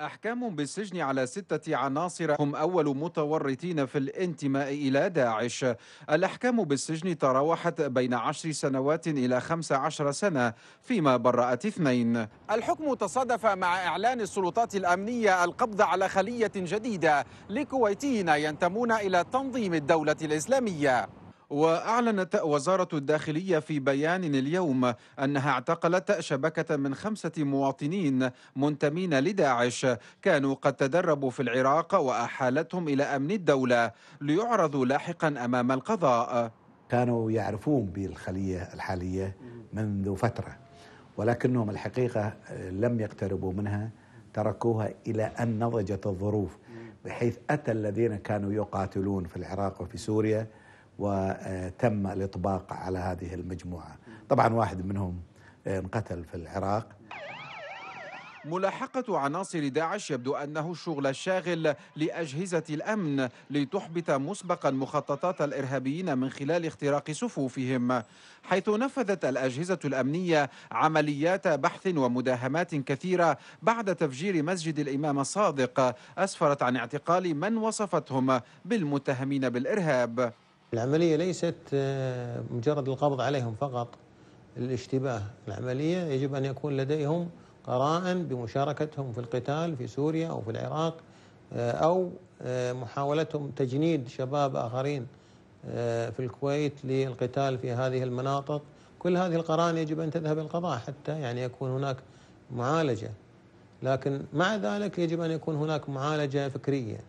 أحكام بالسجن على ستة عناصر هم أول متورطين في الانتماء إلى داعش الأحكام بالسجن تراوحت بين عشر سنوات إلى خمس عشر سنة فيما برأت اثنين الحكم تصادف مع إعلان السلطات الأمنية القبض على خلية جديدة لكويتيين ينتمون إلى تنظيم الدولة الإسلامية وأعلنت وزارة الداخلية في بيان اليوم أنها اعتقلت شبكة من خمسة مواطنين منتمين لداعش كانوا قد تدربوا في العراق وأحالتهم إلى أمن الدولة ليعرضوا لاحقا أمام القضاء كانوا يعرفون بالخلية الحالية منذ فترة ولكنهم الحقيقة لم يقتربوا منها تركوها إلى أن نضجت الظروف بحيث أتى الذين كانوا يقاتلون في العراق وفي سوريا وتم الاطباق على هذه المجموعه طبعا واحد منهم آه، انقتل في العراق ملاحقة عناصر داعش يبدو أنه الشغل الشاغل لأجهزة الأمن لتحبط مسبقا مخططات الإرهابيين من خلال اختراق صفوفهم حيث نفذت الأجهزة الأمنية عمليات بحث ومداهمات كثيرة بعد تفجير مسجد الإمام الصادق أسفرت عن اعتقال من وصفتهم بالمتهمين بالإرهاب العملية ليست آه، مجرد القبض عليهم فقط الاشتباه العملية يجب أن يكون لديهم قراء بمشاركتهم في القتال في سوريا أو في العراق آه، أو آه، محاولتهم تجنيد شباب آخرين في الكويت للقتال في هذه المناطق كل هذه القرائن يجب أن تذهب القضاء حتى يعني يكون هناك معالجة لكن مع ذلك يجب أن يكون هناك معالجة فكرية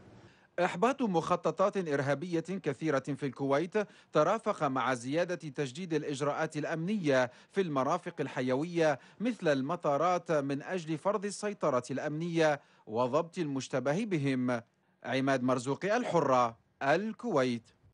إحباط مخططات إرهابية كثيرة في الكويت ترافق مع زيادة تجديد الإجراءات الأمنية في المرافق الحيوية مثل المطارات من أجل فرض السيطرة الأمنية وضبط المشتبه بهم عماد مرزوقي الحرة الكويت